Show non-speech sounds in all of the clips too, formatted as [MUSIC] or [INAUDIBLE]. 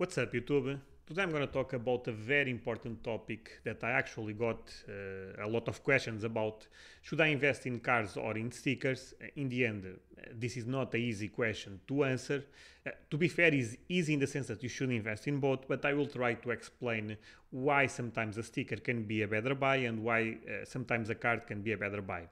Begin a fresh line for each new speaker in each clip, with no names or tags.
What's up YouTube? Today I'm going to talk about a very important topic that I actually got uh, a lot of questions about. Should I invest in cars or in stickers? In the end, uh, this is not an easy question to answer. Uh, to be fair, it's easy in the sense that you should invest in both, but I will try to explain why sometimes a sticker can be a better buy and why uh, sometimes a card can be a better buy.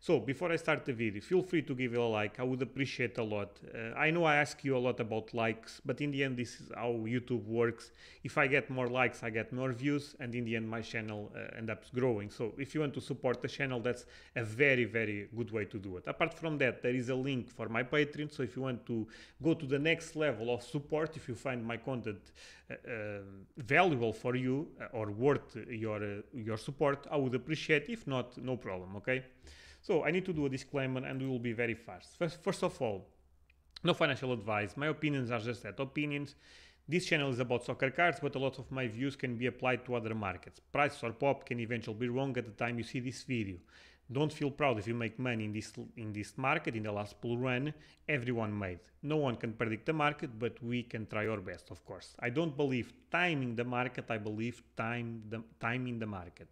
So before I start the video, feel free to give it a like. I would appreciate a lot. Uh, I know I ask you a lot about likes, but in the end, this is how YouTube works. If I get more likes, I get more views, and in the end, my channel uh, end up growing. So if you want to support the channel, that's a very, very good way to do it. Apart from that, there is a link for my Patreon. So if you want to go to the next level of support, if you find my content uh, valuable for you uh, or worth your uh, your support, I would appreciate. If not, no problem. Okay. So I need to do a disclaimer, and we will be very fast. First, first of all, no financial advice. My opinions are just that opinions. This channel is about soccer cards, but a lot of my views can be applied to other markets. Prices or pop can eventually be wrong at the time you see this video. Don't feel proud if you make money in this in this market in the last bull run. Everyone made. No one can predict the market, but we can try our best, of course. I don't believe timing the market. I believe time the timing the market.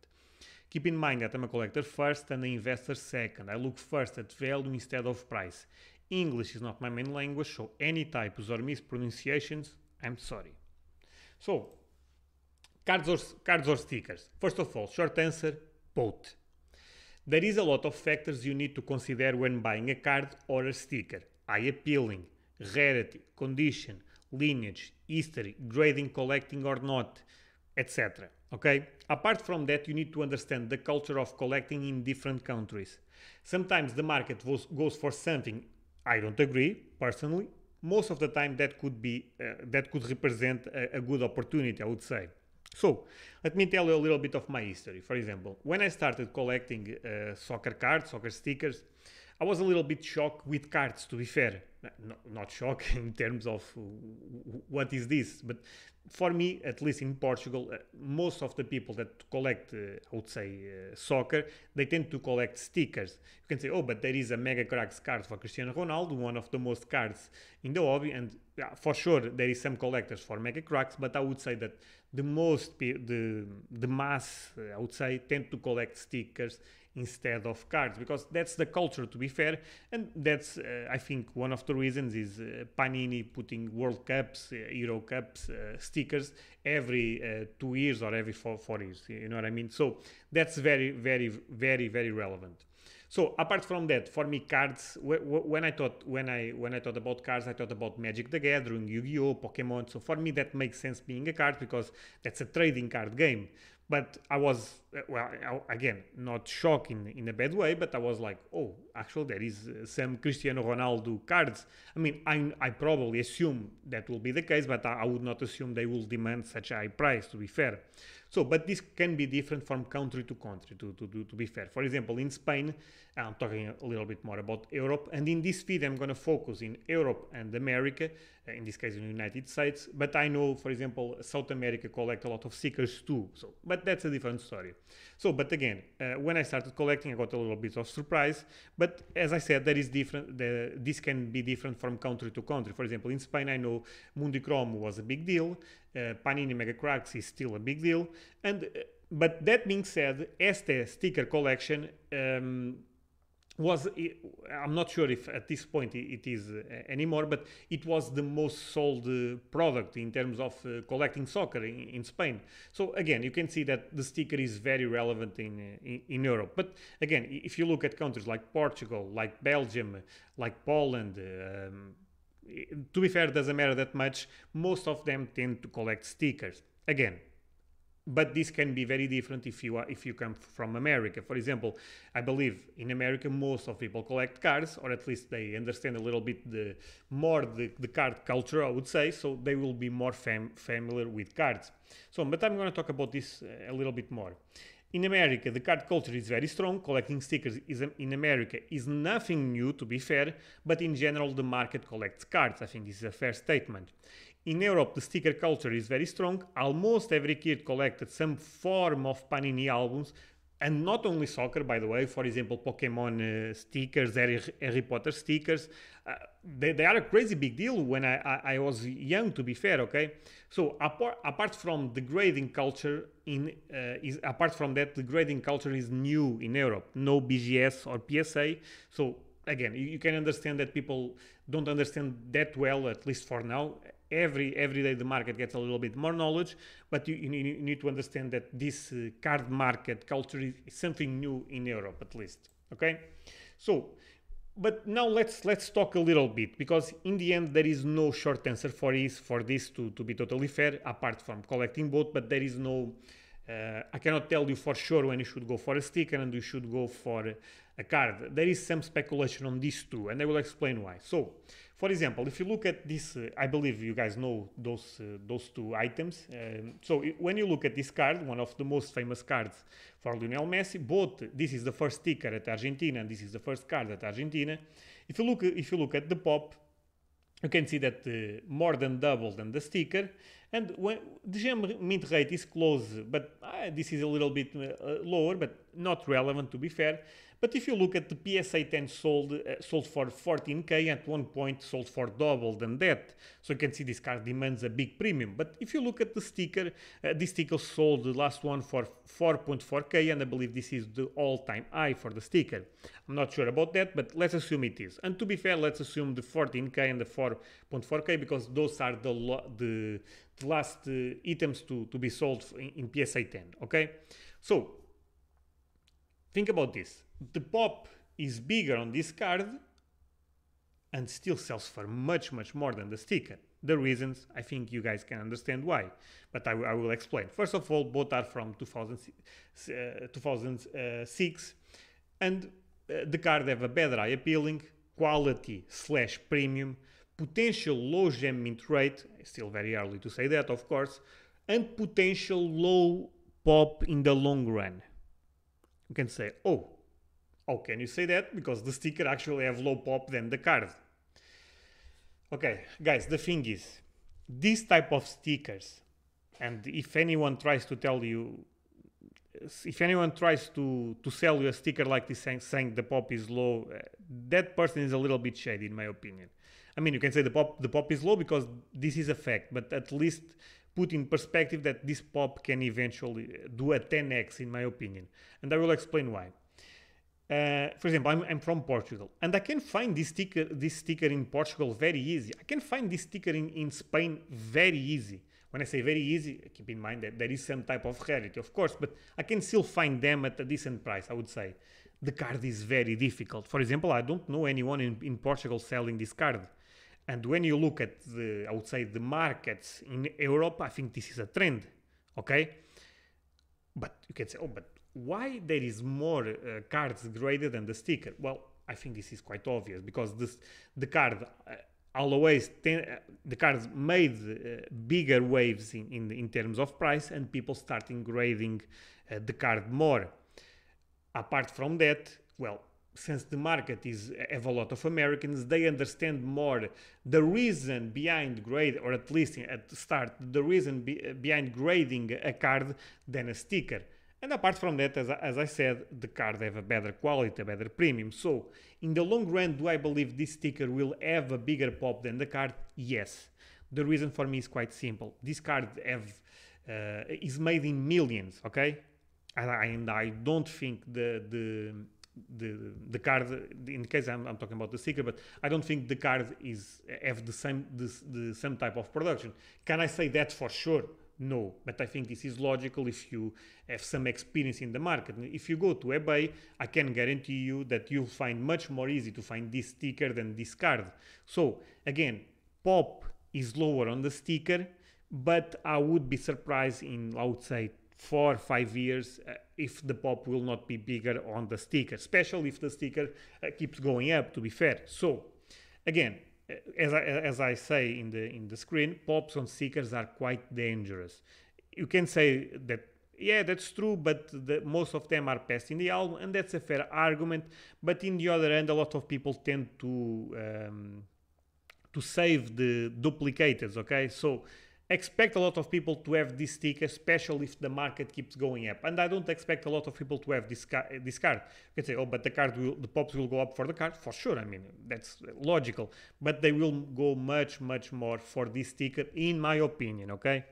Keep in mind that I'm a collector first and an investor second. I look first at value instead of price. English is not my main language, so any types or mispronunciations, I'm sorry. So, cards or, cards or stickers? First of all, short answer, both. There is a lot of factors you need to consider when buying a card or a sticker. Eye appealing, rarity, condition, lineage, history, grading, collecting or not, etc. Okay? Apart from that, you need to understand the culture of collecting in different countries. Sometimes the market was, goes for something I don't agree personally. Most of the time that could be uh, that could represent a, a good opportunity, I would say. So, let me tell you a little bit of my history. For example, when I started collecting uh, soccer cards, soccer stickers, I was a little bit shocked with cards, to be fair not, not shock in terms of what is this, but for me, at least in Portugal, uh, most of the people that collect, uh, I would say, uh, soccer, they tend to collect stickers. You can say, oh, but there is a Mega Cracks card for Cristiano Ronaldo, one of the most cards in the hobby, and yeah, for sure there is some collectors for Mega Cracks, but I would say that the most, the the mass, I would say, tend to collect stickers instead of cards because that's the culture to be fair and that's uh, i think one of the reasons is uh, panini putting world cups uh, euro cups uh, stickers every uh, two years or every four, four years you know what i mean so that's very very very very relevant so apart from that, for me, cards. when I thought when I when I thought about cards, I thought about Magic the Gathering, Yu-Gi-Oh, Pokemon. So for me, that makes sense being a card because that's a trading card game but I was well again not shocking in a bad way, but I was like, oh, actually there is uh, some Cristiano Ronaldo cards. I mean, I, I probably assume that will be the case, but I, I, would not assume they will demand such a high price. To be fair, so but this can be different from country to country. To to to, to be fair, for example, in Spain, I'm talking a little bit more about Europe. And in this feed, I'm going to focus in Europe and America, uh, in this case, in the United States. But I know, for example, South America collect a lot of seekers too. So, but that's a different story. So, but again, uh, when I started collecting, I got a little bit of surprise. But as I said, there is different. The, this can be different from country to country. For example, in Spain, I know Mundicrom was a big deal. Uh, Panini Mega Cracks is still a big deal. And uh, but that being said, Este sticker collection. Um, was I'm not sure if at this point it is uh, anymore, but it was the most sold uh, product in terms of uh, collecting soccer in, Spain. So again, you can see that the sticker is very relevant in, in Europe. But again, if you look at countries like Portugal, like Belgium, like Poland. Um, to be fair, doesn't matter that much. Most of them tend to collect stickers. Again, but this can be very different if you are if you come from america for example i believe in america most of people collect cars or at least they understand a little bit the more the, the card culture i would say so they will be more fam- familiar with cards so but i'm going to talk about this uh, a little bit more in America, the card culture is very strong. Collecting stickers is, in America is nothing new, to be fair, but in general, the market collects cards. I think this is a fair statement. In Europe, the sticker culture is very strong. Almost every kid collected some form of Panini albums, and not only soccer, by the way. For example, Pokemon uh, stickers, Harry, Harry, Potter stickers. Uh, they, they, are a crazy big deal when I, I, I was young, to be fair, okay? So, apart, apart from the grading culture, in uh, is apart from that, the grading culture is new in Europe. No BGS or PSA. So, again, you, you can understand that people don't understand that well, at least for now every every day the market gets a little bit more knowledge but you, you, you need to understand that this uh, card market culture is something new in europe at least okay so but now let's let's talk a little bit because in the end there is no short answer for this for this to, to be totally fair apart from collecting both but there is no uh, I cannot tell you for sure when you should go for a sticker and you should go for a card. There is some speculation on these two, and I will explain why. So, for example, if you look at this, uh, I believe you guys know those uh, those two items. Um, so, when you look at this card, one of the most famous cards for Lionel Messi, both this is the first sticker at Argentina and this is the first card at Argentina. If you look, if you look at the pop, you can see that uh, more than double than the sticker. And when the GM mint rate is close, but uh, this is a little bit uh, lower, but not relevant to be fair. But if you look at the PSA 10 sold, uh, sold for 14k, at one point sold for double than that. So you can see this car demands a big premium. But if you look at the sticker, uh, this sticker sold the last one for 4.4k, and I believe this is the all-time high for the sticker. I'm not sure about that, but let's assume it is. And to be fair, let's assume the 14k and the 4.4k because those are the the, the last uh, items to, to be sold in, in PSA 10, okay? So Think about this. The pop is bigger on this card and still sells for much, much more than the sticker. The reasons, I think you guys can understand why, but I, will explain. First of all, both are from uh, 2006 uh, and uh, the card have a better eye appealing, quality slash premium, potential low gem mint rate, still very early to say that of course, and potential low pop in the long run you can say, oh, how oh, can you say that? Because the sticker actually have low pop than the card. Okay, guys, the thing is, this type of stickers, and if anyone tries to tell you, if anyone tries to, to sell you a sticker like this saying, saying the pop is low, eh, that person is a little bit shady in my opinion. I mean, you can say the pop the pop is low because this is a fact, but at least put in perspective that this pop can eventually uh, do a 10x, in my opinion. And I will explain why. Uh, for example, I'm, I'm, from Portugal and I can find this sticker, this sticker in Portugal very easy. I can find this sticker in, in Spain very easy. When I say very easy, keep in mind that there is some type of rarity, of course, but I can still find them at a decent price, I would say. The card is very difficult. For example, I don't know anyone in, in Portugal selling this card. And when you look at the, I would say, the markets in Europe, I think this is a trend. Okay, but you can say, oh, but why there is more uh, cards graded than the sticker? Well, I think this is quite obvious because this the card. Uh, always ten, uh, the cards made uh, bigger waves in, in, in terms of price and people starting grading uh, the card more apart from that well since the market is have a lot of Americans, they understand more the reason behind grade, or at least at start, the reason be, behind grading a card than a sticker. And apart from that, as, as I said, the card have a better quality, a better premium. So in the long run, do I believe this sticker will have a bigger pop than the card? Yes. The reason for me is quite simple. This card have uh, is made in millions, okay? And I, and I don't think the the the the card in case I'm, I'm, talking about the seeker but i don't think the card is have the same the same type of production can i say that for sure no but i think this is logical if you have some experience in the market if you go to ebay i can guarantee you that you'll find much more easy to find this sticker than this card so again pop is lower on the sticker but i would be surprised in i would say four five years uh, if the pop will not be bigger on the sticker especially if the sticker uh, keeps going up to be fair so again uh, as I, uh, as I say in the in the screen pops on stickers are quite dangerous you can say that yeah that's true but the, most of them are passed in the album and that's a fair argument but in the other end a lot of people tend to um, to save the duplicators okay so expect a lot of people to have this tick, especially if the market keeps going up. And I don't expect a lot of people to have this, ca- this card. You can say, oh, but the card will, the pops will go up for the card for sure. I mean, that's logical. But they will go much, much more for this ticker, in my opinion. Okay.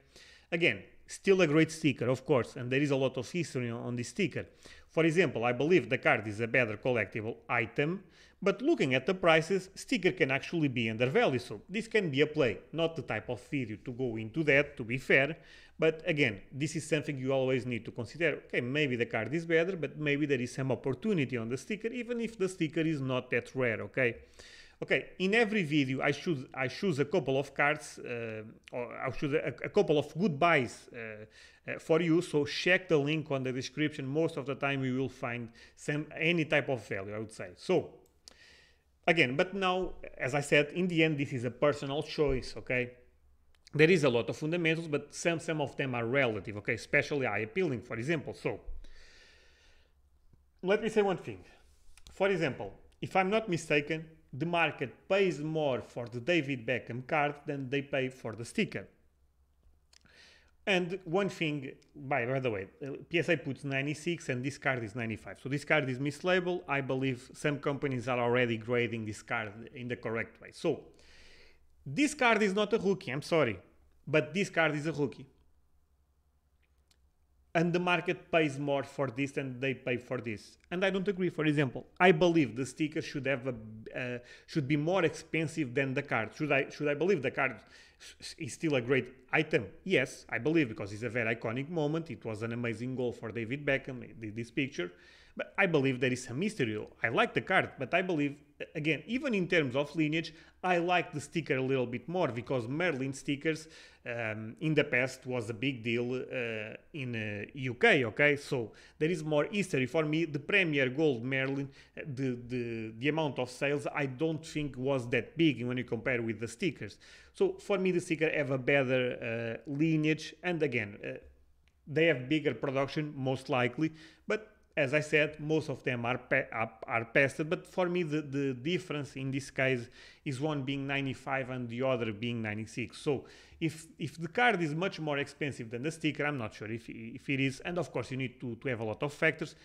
Again, Still a great sticker, of course, and there is a lot of history on this sticker. For example, I believe the card is a better collectible item, but looking at the prices, sticker can actually be undervalued, so this can be a play. Not the type of video to go into that, to be fair, but again, this is something you always need to consider. Okay, maybe the card is better, but maybe there is some opportunity on the sticker, even if the sticker is not that rare, okay? Okay, in every video I choose I choose a couple of cards uh, or I choose a, a couple of good buys uh, uh, for you. So check the link on the description. Most of the time you will find some any type of value. I would say so. Again, but now as I said, in the end this is a personal choice. Okay. There is a lot of fundamentals, but some some of them are relative. Okay, especially eye appealing, for example. So let me say one thing. For example, if I'm not mistaken, the market pays more for the David Beckham card than they pay for the sticker. And one thing, by, by the way, uh, PSA puts 96 and this card is 95. So this card is mislabeled. I believe some companies are already grading this card in the correct way. So this card is not a rookie, I'm sorry, but this card is a rookie and the market pays more for this than they pay for this. And I don't agree. For example, I believe the sticker should have a, uh, should be more expensive than the card. Should I should I believe the card is still a great item? Yes, I believe because it's a very iconic moment. It was an amazing goal for David Beckham. This picture, but I believe there is some mystery. I like the card, but I believe, again, even in terms of lineage, I like the sticker a little bit more because Merlin stickers um, in the past was a big deal uh, in uh, UK, okay? So there is more history. For me, the Premier Gold Merlin, the, the, the amount of sales I don't think was that big when you compare with the stickers. So for me, the sticker have a better uh, lineage. And again, uh, they have bigger production, most likely, but as I said, most of them are are pasted, but for me the, the difference in this case is one being 95 and the other being 96. So if if the card is much more expensive than the sticker, I'm not sure if, if it is. And of course you need to, to have a lot of factors.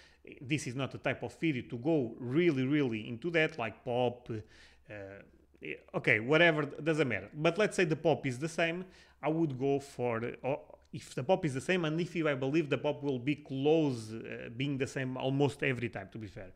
This is not the type of video to go really, really into that, like pop, uh, okay, whatever, doesn't matter. But let's say the pop is the same, I would go for, uh, if the pop is the same and if you, I believe the pop will be close uh, being the same almost every time to be fair.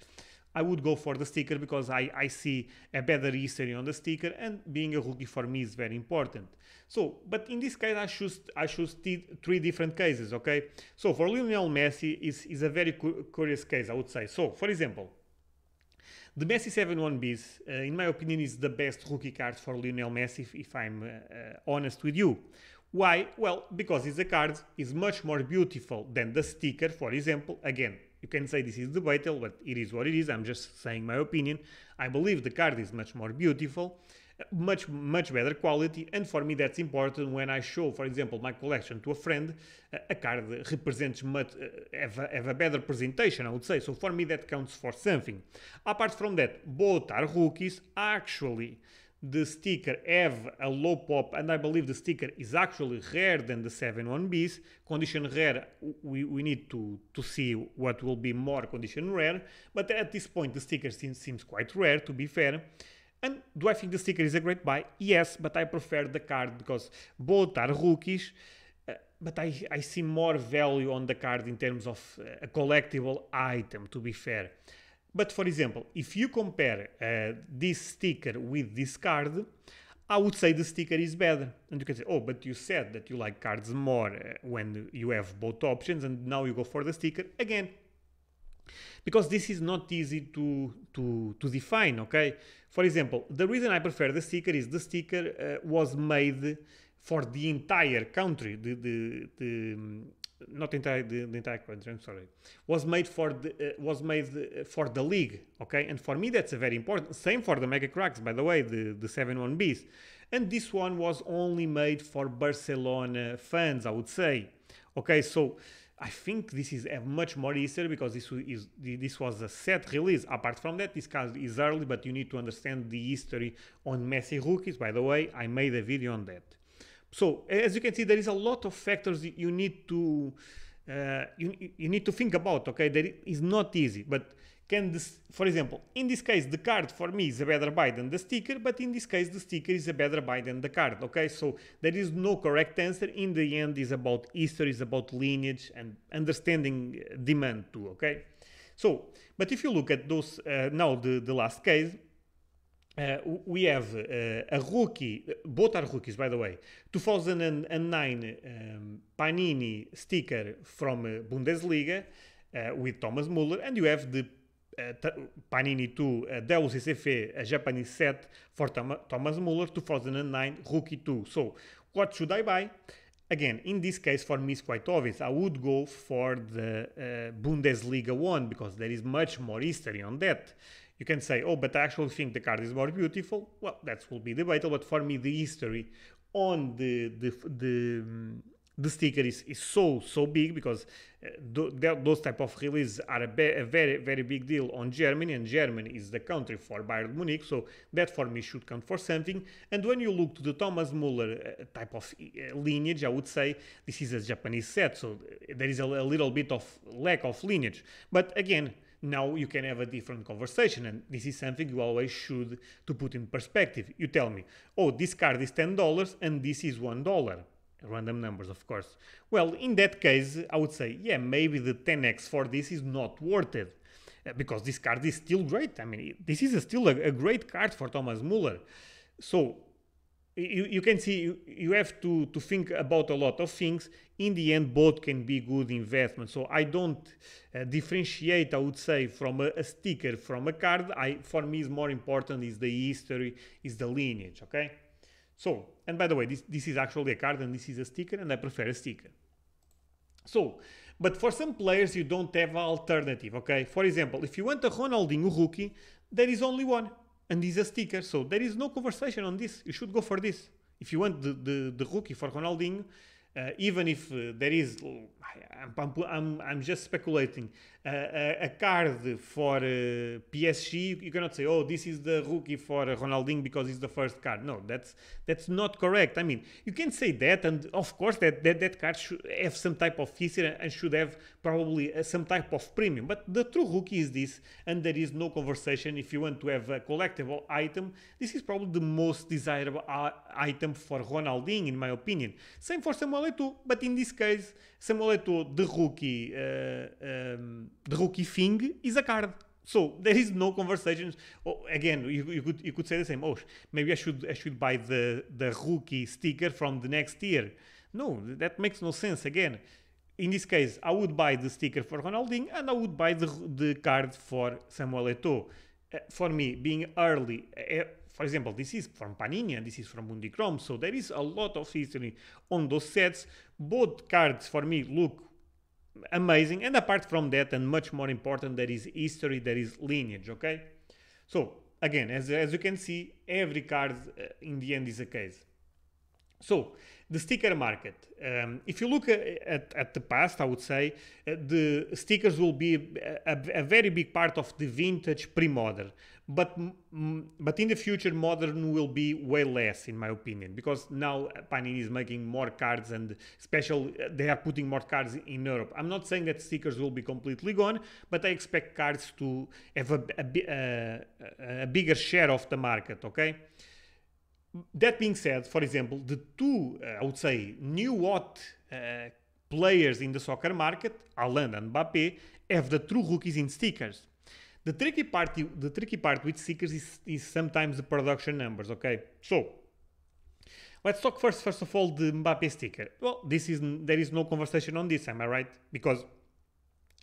I would go for the sticker because I, I see a better history on the sticker and being a rookie for me is very important. So, but in this case, I choose I choose three different cases. Okay, so for Lionel Messi is is a very cu curious case, I would say. So, for example, the Messi 71 bis, uh, in my opinion, is the best rookie card for Lionel Messi. If, if I'm uh, uh honest with you, why? Well, because the card is much more beautiful than the sticker, for example. Again, you can say this is debatable, but it is what it is. I'm just saying my opinion. I believe the card is much more beautiful, much, much better quality. And for me, that's important when I show, for example, my collection to a friend. A card represents much, uh, have, a, have a better presentation, I would say. So for me, that counts for something. Apart from that, both are rookies. Actually, the sticker have a low pop and I believe the sticker is actually rarer than the 71Bs. Condition rare, we, we need to, to see what will be more condition rare, but at this point the sticker seems, seems quite rare to be fair. And do I think the sticker is a great buy? Yes, but I prefer the card because both are rookies. Uh, but I, I see more value on the card in terms of uh, a collectible item, to be fair. But for example, if you compare uh, this sticker with this card, I would say the sticker is better. And you can say, oh, but you said that you like cards more uh, when you have both options, and now you go for the sticker again. Because this is not easy to, to, to define, okay? For example, the reason I prefer the sticker is the sticker uh, was made for the entire country. The, the, the, not entire the, the, entire country. I'm sorry, was made for the uh, was made uh, for the league. Okay, and for me that's a very important. Same for the Mega Cracks, by the way, the the seven one Bs, and this one was only made for Barcelona fans, I would say. Okay, so. I think this is a much more easier because this is this was a set release. Apart from that, this card is early, but you need to understand the history on Messi rookies. By the way, I made a video on that. So as you can see, there is a lot of factors you need to uh, you, you need to think about. Okay, that is not easy, but can this, for example, in this case, the card for me is a better buy than the sticker, but in this case, the sticker is a better buy than the card. Okay, so there is no correct answer. In the end, is about history, is about lineage and understanding uh, demand too. Okay, so but if you look at those uh, now, the the last case uh, we have uh, a rookie, both are rookies, by the way. 2009 um, Panini sticker from uh, Bundesliga uh, with Thomas Muller, and you have the uh, Panini 2 uh, a Japanese set for Tom- Thomas Muller 2009 rookie 2. So, what should I buy? Again, in this case, for me, it's quite obvious. I would go for the uh, Bundesliga one because there is much more history on that you can say, oh, but I actually think the card is more beautiful. Well, that will be debatable, but for me, the history on the the the, mm, the sticker is, is so so big because th- eh, th- those type of releases are a, be- a, very very big deal on Germany, and Germany is the country for Bayern Munich, so that for me should count for something. And when you look to the Thomas Muller uh, type of uh, lineage, I would say this is a Japanese set, so there is a, a little bit of lack of lineage. But again now you can have a different conversation and this is something you always should to put in perspective you tell me oh this card is $10 and this is $1 random numbers of course well in that case i would say yeah maybe the 10x for this is not worth it eh, because this card is still great i mean this is a still a, a great card for thomas muller so you, you can see you, you have to, to think about a lot of things. In the end, both can be good investments. So I don't uh, differentiate, I would say, from a, a, sticker, from a card. I For me, is more important is the history, is the lineage, okay? So, and by the way, this, this is actually a card and this is a sticker and I prefer a sticker. So, but for some players, you don't have alternative, okay? For example, if you want a Ronaldinho rookie, there is only one, and he's a sticker. So there is no conversation on this. You should go for this. If you want the, the, the rookie for Ronaldinho, uh, even if uh, there is, oh, I'm, I'm, I'm just speculating, a, a, card for uh, PSG, you cannot say, "Oh, this is the rookie for Ronaldinho because it's the first card." No, that's that's not correct. I mean, you can say that, and of course, that that, that card should have some type of history and should have probably uh, some type of premium. But the true rookie is this, and there is no conversation. If you want to have a collectible item, this is probably the most desirable uh, item for Ronaldinho, in my opinion. Same for Samuel Eto'o, but in this case, Samuel Eto'o, the rookie. Uh, um, the rookie thing is a card. So there is no conversations. Oh, again, you, you, could you could say the same. Oh, maybe I should I should buy the the rookie sticker from the next year. No, that makes no sense. Again, in this case, I would buy the sticker for Ronaldinho and I would buy the the card for Samuel Eto'o. Uh, for me, being early, uh, uh for example, this is from Panini and this is from Mundi Chrome. So there is a lot of history on those sets. Both cards for me look amazing. And apart from that, and much more important, there is history, there is lineage, okay? So again, as, as you can see, every card uh, in the end is a case. So, the sticker market. Um, if you look uh, at, at the past, I would say uh, the stickers will be a, a, a, very big part of the vintage pre-modern. But but in the future, modern will be way less, in my opinion, because now Panini is making more cards and special. They are putting more cards in Europe. I'm not saying that stickers will be completely gone, but I expect cards to have a, a, uh, a bigger share of the market. Okay that being said, for example, the two, uh, I would say, new what uh, players in the soccer market, Alain and Mbappe, have the true rookies in stickers. The tricky part, the tricky part with stickers is, is sometimes the production numbers. Okay, so let's talk first, first of all, the Mbappe sticker. Well, this is there is no conversation on this, am I right? Because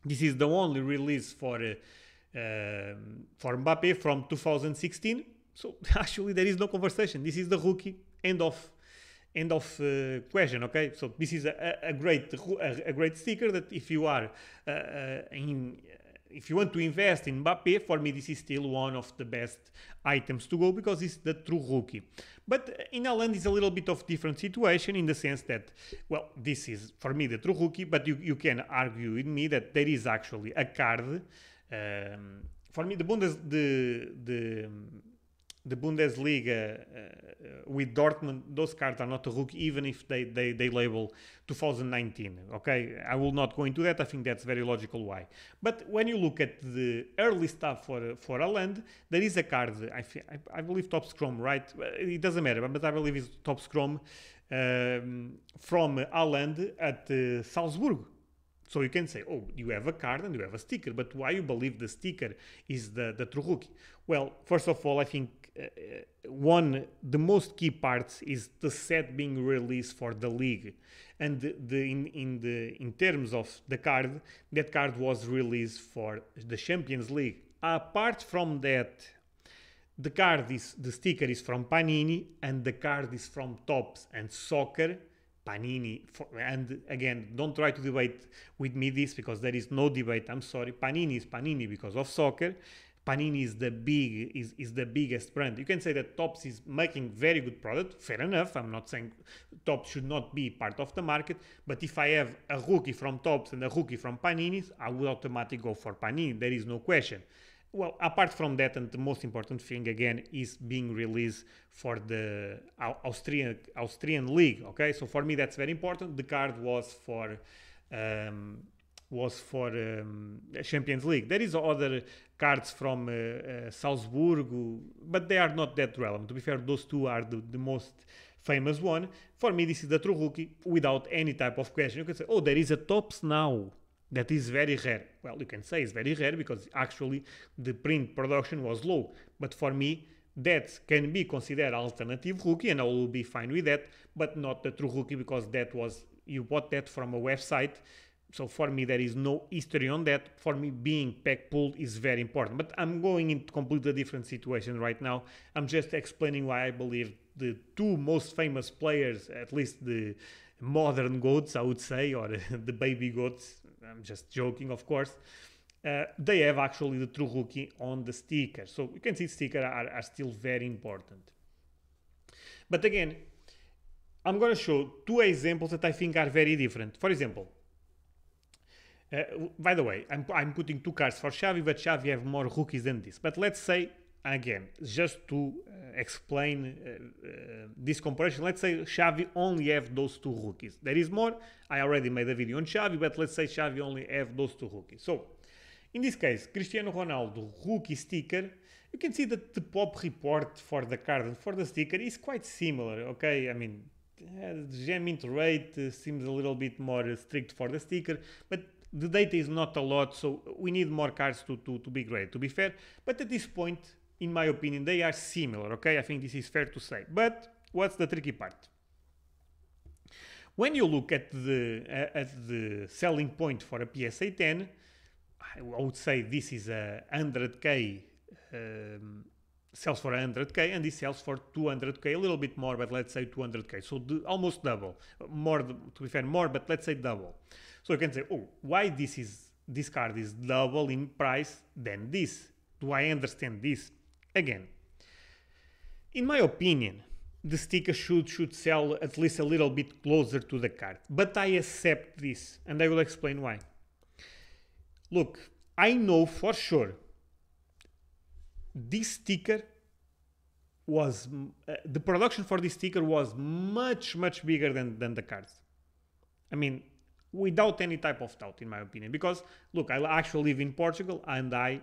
this is the only release for uh, um, for Mbappe from 2016 so [LAUGHS] actually there is no conversation. This is the rookie. End of end of uh, question okay so this is a, a great a, a, great sticker that if you are uh, uh in uh, if you want to invest in Mbappe, for me this is still one of the best items to go because it's the true rookie. But uh, in Holland is a little bit of different situation in the sense that, well, this is for me the true rookie, but you, you can argue with me that there is actually a card. Um, for me, the Bundes, the the the Bundesliga uh, uh, with Dortmund, those cards are not a hook, even if they, they, they label 2019. Okay, I will not go into that. I think that's very logical why. But when you look at the early stuff for for Aland, there is a card. I I, I believe top scrum, right? It doesn't matter, but I believe it's top scrum um, from Aland at uh, Salzburg. So you can say, oh, you have a card and you have a sticker, but why you believe the sticker is the, the true rookie? Well, first of all, I think one the most key parts is the set being released for the league and the, the, in in the in terms of the card that card was released for the champions league apart from that the card is the sticker is from panini and the card is from tops and soccer Panini, for, and again, don't try to debate with me this because there is no debate. I'm sorry. Panini is Panini because of soccer, Panini is the big is, is the biggest brand. You can say that Tops is making very good product. Fair enough. I'm not saying Tops should not be part of the market, but if I have a rookie from Tops and a rookie from Panini, I would automatically go for Panini. There is no question. Well, apart from that, and the most important thing again is being released for the Austrian Austrian league. Okay, so for me that's very important. The card was for. Um, was for um, Champions League. There is other cards from uh, uh, Salzburg, but they are not that relevant. To be fair, those two are the, the most famous one. For me, this is the true rookie without any type of question. You can say, oh, there is a tops now. That is very rare. Well, you can say it's very rare because actually the print production was low. But for me, that can be considered alternative rookie, and I will be fine with that. But not the true rookie because that was you bought that from a website so for me there is no history on that for me being pack pulled is very important but i'm going into completely different situation right now i'm just explaining why i believe the two most famous players at least the modern goats i would say or [LAUGHS] the baby goats i'm just joking of course uh, they have actually the true rookie on the sticker so you can see sticker are, are still very important but again i'm going to show two examples that i think are very different for example uh, by the way, I'm, I'm putting two cards for Xavi, but Xavi have more rookies than this. But let's say, again, just to uh, explain uh, uh this comparison, let's say Xavi only have those two rookies. There is more. I already made a video on Xavi, but let's say Xavi only have those two rookies. So, in this case, Cristiano Ronaldo rookie sticker, you can see that the pop report for the card and for the sticker is quite similar, okay? I mean, uh, the gem rate uh, seems a little bit more uh, strict for the sticker, but the data is not a lot, so we need more cards to, to, to be great, to be fair. But at this point, in my opinion, they are similar, okay? I think this is fair to say. But what's the tricky part? When you look at the, uh, at the selling point for a PSA 10, I would say this is a 100k, um, sells for 100k, and this sells for 200k, a little bit more, but let's say 200k. So almost double, more, to be fair, more, but let's say double. So you can say, oh, why this is this card is double in price than this? Do I understand this? Again, in my opinion, the sticker should should sell at least a little bit closer to the card. But I accept this, and I will explain why. Look, I know for sure this sticker was uh, the production for this sticker was much much bigger than than the cards. I mean, without any type of doubt, in my opinion. Because look, I actually live in Portugal, and I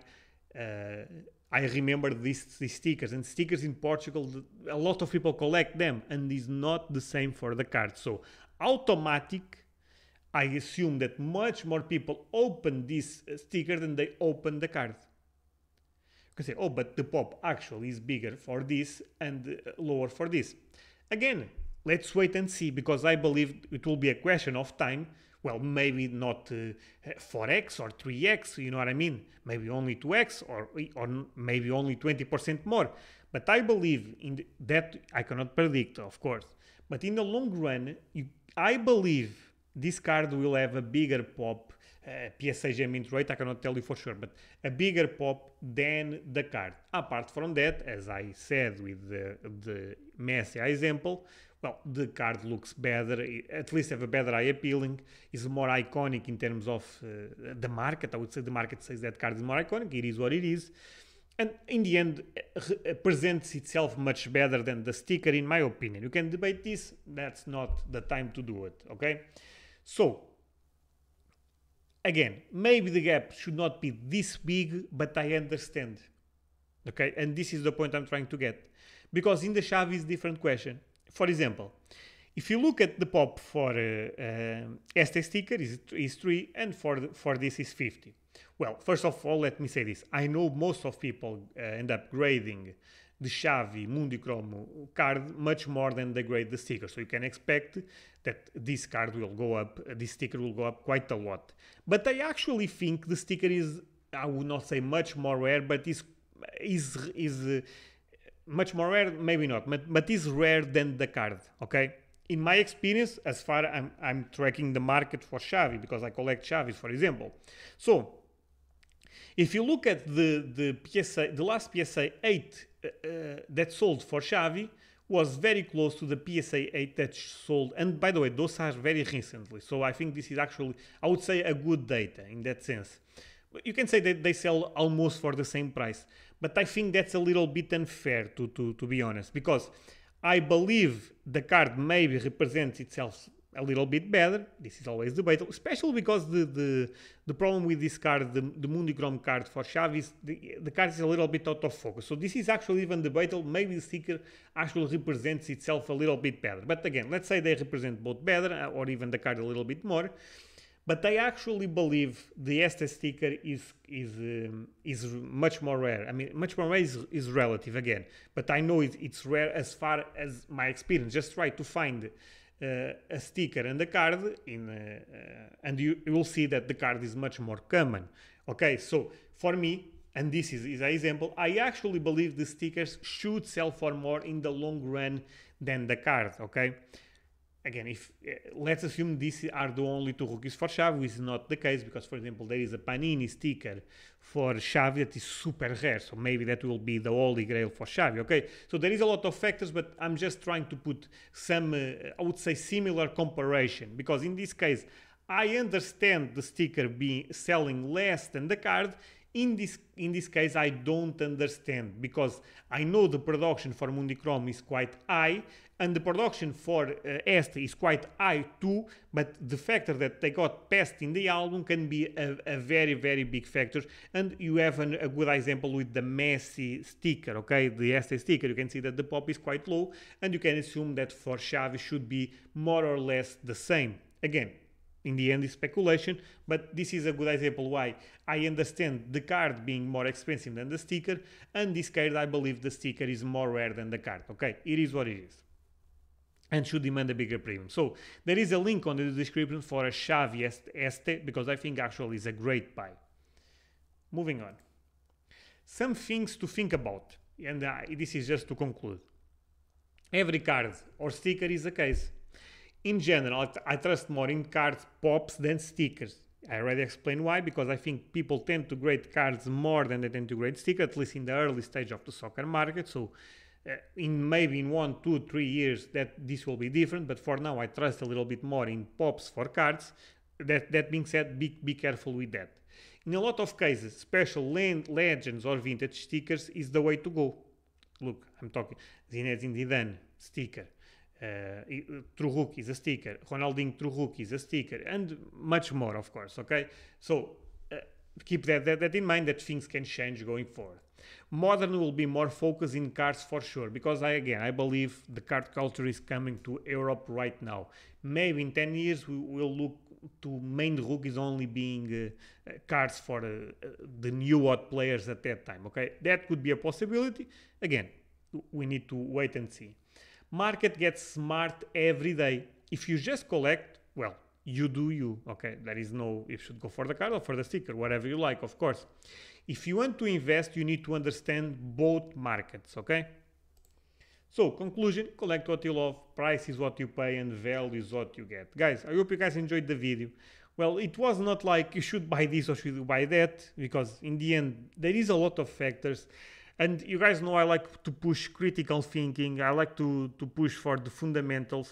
uh, I remember these, these stickers. And stickers in Portugal, a lot of people collect them, and it's not the same for the card. So automatic. I assume that much more people open this uh, sticker than they open the card. You can say, oh, but the pop actually is bigger for this and uh, lower for this. Again, let's wait and see because I believe it will be a question of time well, maybe not uh, 4x or 3x, you know what I mean? Maybe only 2x or, or maybe only 20% more. But I believe in the, that, I cannot predict, of course. But in the long run, you, I believe this card will have a bigger pop. Uh, PSA gem mint rate, I cannot tell you for sure, but a bigger pop than the card. Apart from that, as I said with the, the Messi example, well, the card looks better, at least have a better eye appealing, is more iconic in terms of uh, the market. I would say the market says that card is more iconic, it is what it is. And in the end, it uh, uh, presents itself much better than the sticker, in my opinion. You can debate this, that's not the time to do it, okay? So, again, maybe the gap should not be this big, but I understand, okay? And this is the point I'm trying to get. Because in the is different question for example, if you look at the pop for uh, uh sticker is, is 3 and for, the, for this is 50. Well, first of all, let me say this. I know most of people uh, end up grading the Xavi Mundicromo card much more than they grade the sticker. So you can expect that this card will go up, uh, this sticker will go up quite a lot. But I actually think the sticker is, I would not say much more rare, but is, is, is uh, much more rare, maybe not, but, but is rare than the card. Okay, in my experience, as far I'm I'm tracking the market for Xavi because I collect Xavis, for example. So if you look at the the PSA, the last PSA 8 uh, uh, that sold for Xavi was very close to the PSA 8 that sold. And by the way, those are very recently. So I think this is actually, I would say, a good data in that sense. You can say that they sell almost for the same price. But I think that's a little bit unfair, to, to, to be honest, because I believe the card maybe represents itself a little bit better. This is always debatable, especially because the, the, the problem with this card, the, the Mundicrom card for Xavi, the, the card is a little bit out of focus. So this is actually even debatable. Maybe the sticker actually represents itself a little bit better. But again, let's say they represent both better uh, or even the card a little bit more but I actually believe the ESTA sticker is is um, is much more rare. I mean, much more rare is, is relative again, but I know it, it's rare as far as my experience. Just try to find uh, a sticker and a card in, uh, uh, and you, you will see that the card is much more common. Okay, so for me, and this is, is an example, I actually believe the stickers should sell for more in the long run than the card. Okay again, if eh, let's assume these are the only two rookies for Xavi, is not the case because, for example, there is a Panini sticker for Xavi that is super rare, so maybe that will be the holy grail for Xavi. Okay, so there is a lot of factors, but I'm just trying to put some, uh, I would say, similar comparison because in this case. I understand the sticker being selling less than the card in this, in this case, I don't understand because I know the production for Mundichrome is quite high and the production for uh, Est is quite high too, but the factor that they got passed in the album can be a, a very, very big factor. And you have an, a good example with the Messi sticker, okay? The Est sticker, you can see that the pop is quite low and you can assume that for Xavi should be more or less the same. Again, in the end is speculation, but this is a good example why I understand the card being more expensive than the sticker, and this case I believe the sticker is more rare than the card, okay? It is what it is and should demand a bigger premium. So there is a link on the description for a Xavi Este because I think actually is a great buy. Moving on. Some things to think about, and uh, this is just to conclude. Every card or sticker is a case. In general, I trust more in cards pops than stickers. I already explained why, because I think people tend to grade cards more than they tend to grade stickers, at least in the early stage of the soccer market. So uh, in maybe in one, two, three years that this will be different. But for now, I trust a little bit more in pops for cards. That that being said, be be careful with that. In a lot of cases, special land, legends or vintage stickers is the way to go. Look, I'm talking Zinedine Zidane sticker uh, through rookies, a sticker, Ronaldinho through rookies, a sticker, and much more, of course. Okay, so uh, keep that, that, that in mind that things can change going forward. Modern will be more focused in cars for sure because I again I believe the card culture is coming to Europe right now. Maybe in 10 years we will look to main rookies only being uh, cars for uh, the new odd players at that time. Okay, that could be a possibility. Again, we need to wait and see market gets smart every day. If you just collect, well, you do you. Okay, there is no, you should go for the card or for the sticker, whatever you like, of course. If you want to invest, you need to understand both markets, okay? So, conclusion, collect what you love, price is what you pay and value is what you get. Guys, I hope you guys enjoyed the video. Well, it was not like you should buy this or should you buy that, because in the end, there is a lot of factors and you guys know I like to push critical thinking. I like to to push for the fundamentals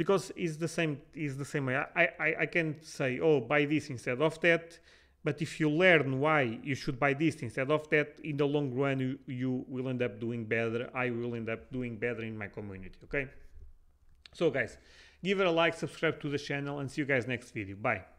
because it's the same is the same way. I, I I can say oh buy this instead of that, but if you learn why you should buy this instead of that, in the long run you, you will end up doing better. I will end up doing better in my community. Okay, so guys, give it a like, subscribe to the channel, and see you guys next video. Bye.